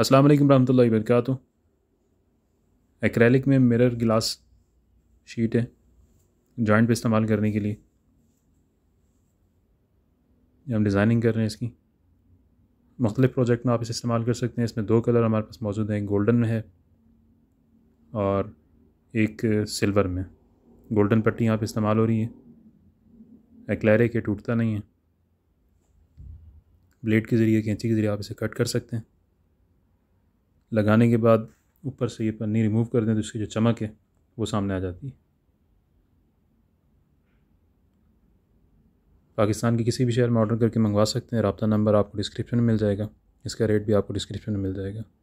अस्सलाम वालेकुम रहमतुल्लाहि बरकातहू एक्रेलिक में मिरर ग्लास शीट है जॉइंट पे इस्तेमाल करने के लिए हम डिज़ाइनिंग कर रहे हैं इसकी मुख्तलिफ़ प्रोजेक्ट में आप इसे इस्तेमाल कर सकते हैं इसमें दो कलर हमारे पास मौजूद हैं गोल्डन में है और एक सिल्वर में गोल्डन पट्टी यहाँ पर इस्तेमाल हो रही है एक्लैरिक के टूटता नहीं है ब्लेड के ज़रिए कैंची के ज़रिए आप इसे कट कर सकते हैं लगाने के बाद ऊपर से ये पन्नी रिमूव कर दें तो इसकी जो चमक है वो सामने आ जाती है पाकिस्तान के किसी भी शहर में ऑर्डर करके मंगवा सकते हैं रबता नंबर आपको डिस्क्रिप्शन में मिल जाएगा इसका रेट भी आपको डिस्क्रिप्शन में मिल जाएगा